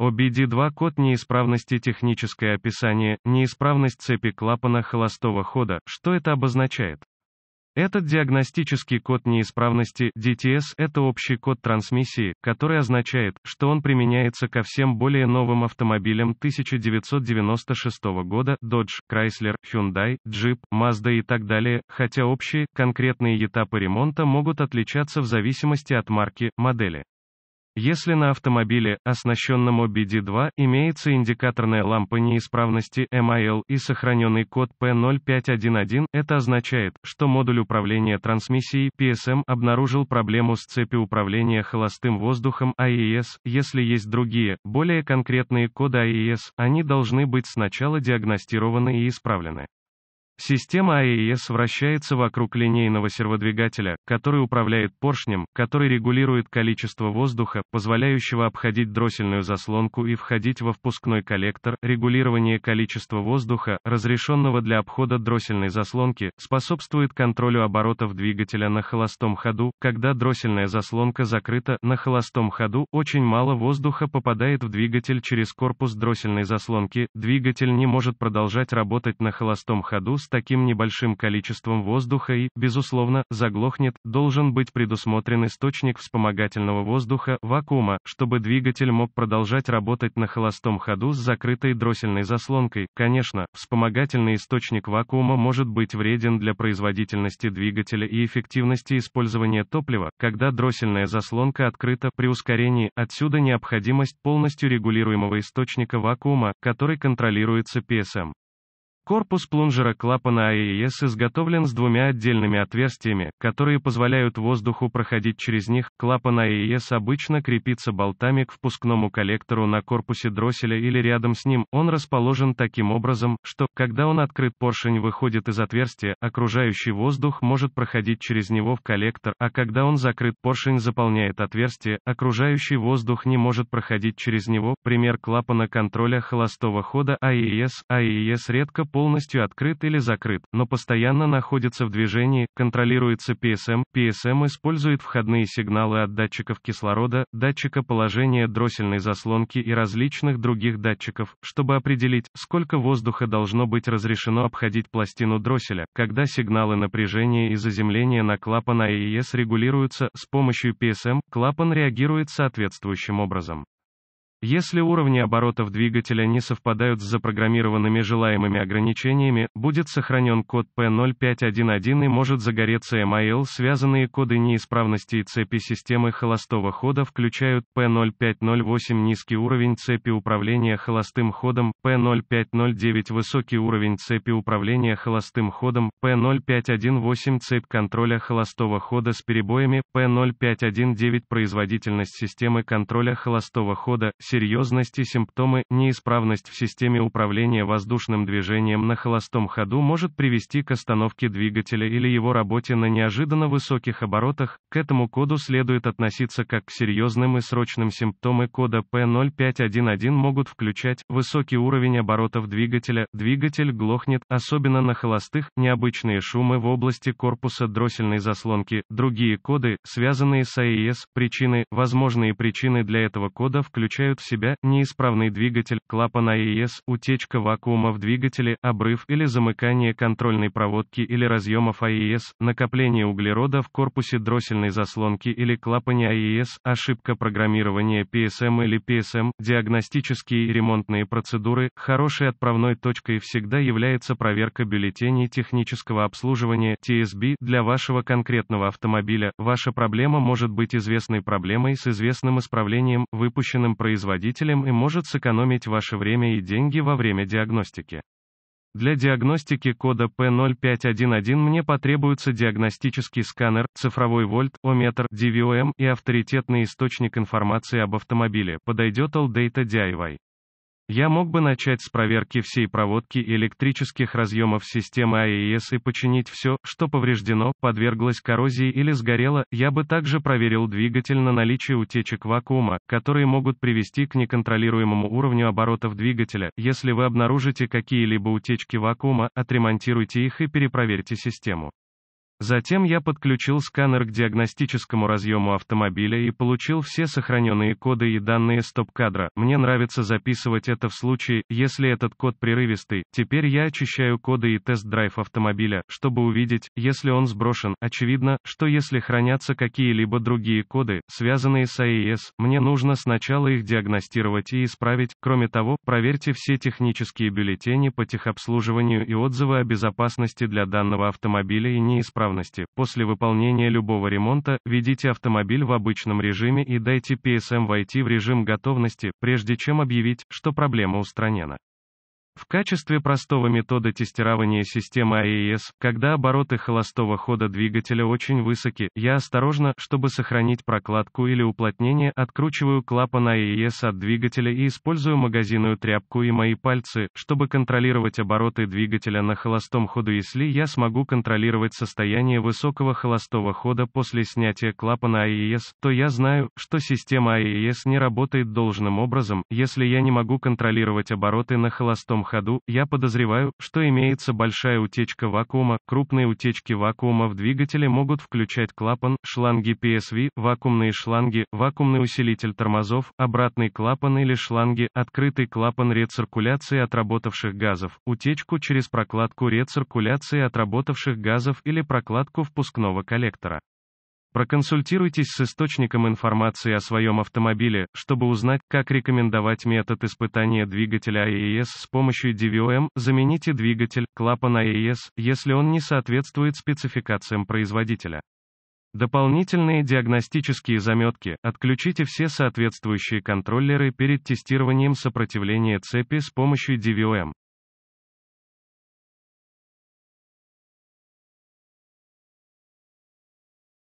OBD2 код неисправности техническое описание, неисправность цепи клапана холостого хода, что это обозначает? Этот диагностический код неисправности DTS – это общий код трансмиссии, который означает, что он применяется ко всем более новым автомобилям 1996 года Dodge, Chrysler, Hyundai, Jeep, Mazda и так далее, хотя общие, конкретные этапы ремонта могут отличаться в зависимости от марки, модели. Если на автомобиле, оснащенном OBD2, имеется индикаторная лампа неисправности MIL и сохраненный код P0511, это означает, что модуль управления трансмиссией PSM обнаружил проблему с цепью управления холостым воздухом AES. А Если есть другие, более конкретные коды AES, а они должны быть сначала диагностированы и исправлены. Система AES а вращается вокруг линейного серводвигателя, который управляет поршнем, который регулирует количество воздуха, позволяющего обходить дроссельную заслонку и входить во впускной коллектор, регулирование количества воздуха, разрешенного для обхода дроссельной заслонки, способствует контролю оборотов двигателя на холостом ходу, когда дроссельная заслонка закрыта, на холостом ходу, очень мало воздуха попадает в двигатель через корпус дроссельной заслонки, двигатель не может продолжать работать на холостом ходу с таким небольшим количеством воздуха и, безусловно, заглохнет, должен быть предусмотрен источник вспомогательного воздуха, вакуума, чтобы двигатель мог продолжать работать на холостом ходу с закрытой дроссельной заслонкой. Конечно, вспомогательный источник вакуума может быть вреден для производительности двигателя и эффективности использования топлива, когда дроссельная заслонка открыта при ускорении, отсюда необходимость полностью регулируемого источника вакуума, который контролируется PSM. Корпус плунжера клапана АЭС изготовлен с двумя отдельными отверстиями, которые позволяют воздуху проходить через них. Клапан АЭС обычно крепится болтами к впускному коллектору на корпусе дросселя или рядом с ним. Он расположен таким образом, что, когда он открыт, поршень выходит из отверстия, окружающий воздух может проходить через него в коллектор, а когда он закрыт, поршень заполняет отверстие, окружающий воздух не может проходить через него. Пример клапана контроля холостого хода АЭС. АЭС редко по полностью открыт или закрыт, но постоянно находится в движении, контролируется PSM. PSM использует входные сигналы от датчиков кислорода, датчика положения дроссельной заслонки и различных других датчиков, чтобы определить, сколько воздуха должно быть разрешено обходить пластину дросселя, когда сигналы напряжения и заземления на клапан AES регулируются, с помощью PSM клапан реагирует соответствующим образом. Если уровни оборотов двигателя не совпадают с запрограммированными желаемыми ограничениями, будет сохранен код P0511 и может загореться MIL. А связанные коды неисправности и цепи системы холостого хода включают P0508 низкий уровень цепи управления холостым ходом, P0509 высокий уровень цепи управления холостым ходом, P0518 цепь контроля холостого хода с перебоями, P0519 производительность системы контроля холостого хода, серьезности симптомы, неисправность в системе управления воздушным движением на холостом ходу может привести к остановке двигателя или его работе на неожиданно высоких оборотах, к этому коду следует относиться как к серьезным и срочным симптомы кода P0511 могут включать высокий уровень оборотов двигателя, двигатель глохнет, особенно на холостых, необычные шумы в области корпуса дроссельной заслонки, другие коды, связанные с AES, а причины, возможные причины для этого кода включают об себя, неисправный двигатель, клапан АЭС, утечка вакуума в двигателе, обрыв или замыкание контрольной проводки или разъемов АЭС, накопление углерода в корпусе дроссельной заслонки или клапане АЭС, ошибка программирования PSM или PSM, диагностические и ремонтные процедуры, хорошей отправной точкой всегда является проверка бюллетеней технического обслуживания TSB для вашего конкретного автомобиля. Ваша проблема может быть известной проблемой с известным исправлением, выпущенным производителем производителем и может сэкономить ваше время и деньги во время диагностики. Для диагностики кода P0511 мне потребуется диагностический сканер, цифровой вольт, ометр, DVOM и авторитетный источник информации об автомобиле, подойдет AllData DIY. Я мог бы начать с проверки всей проводки электрических разъемов системы АЭС и починить все, что повреждено, подверглось коррозии или сгорело, я бы также проверил двигатель на наличие утечек вакуума, которые могут привести к неконтролируемому уровню оборотов двигателя. Если вы обнаружите какие-либо утечки вакуума, отремонтируйте их и перепроверьте систему. Затем я подключил сканер к диагностическому разъему автомобиля и получил все сохраненные коды и данные стоп-кадра. Мне нравится записывать это в случае, если этот код прерывистый. Теперь я очищаю коды и тест-драйв автомобиля, чтобы увидеть, если он сброшен. Очевидно, что если хранятся какие-либо другие коды, связанные с AES, мне нужно сначала их диагностировать и исправить. Кроме того, проверьте все технические бюллетени по техобслуживанию и отзывы о безопасности для данного автомобиля и не неисправности давности. После выполнения любого ремонта, ведите автомобиль в обычном режиме и дайте PSM войти в режим готовности, прежде чем объявить, что проблема устранена. В качестве простого метода тестирования системы AES, когда обороты холостого хода двигателя очень высоки, я осторожно, чтобы сохранить прокладку или уплотнение, откручиваю клапан AES от двигателя и использую магазинную тряпку и мои пальцы, чтобы контролировать обороты двигателя на холостом ходу если я смогу контролировать состояние высокого холостого хода после снятия клапана AES, то я знаю, что система AES не работает должным образом, если я не могу контролировать обороты на холостом ходу, ходу, я подозреваю, что имеется большая утечка вакуума, крупные утечки вакуума в двигателе могут включать клапан, шланги PSV, вакуумные шланги, вакуумный усилитель тормозов, обратный клапан или шланги, открытый клапан рециркуляции отработавших газов, утечку через прокладку рециркуляции отработавших газов или прокладку впускного коллектора. Проконсультируйтесь с источником информации о своем автомобиле, чтобы узнать, как рекомендовать метод испытания двигателя AES а с помощью DVOM, замените двигатель, клапан AES, а если он не соответствует спецификациям производителя. Дополнительные диагностические заметки, отключите все соответствующие контроллеры перед тестированием сопротивления цепи с помощью DVOM.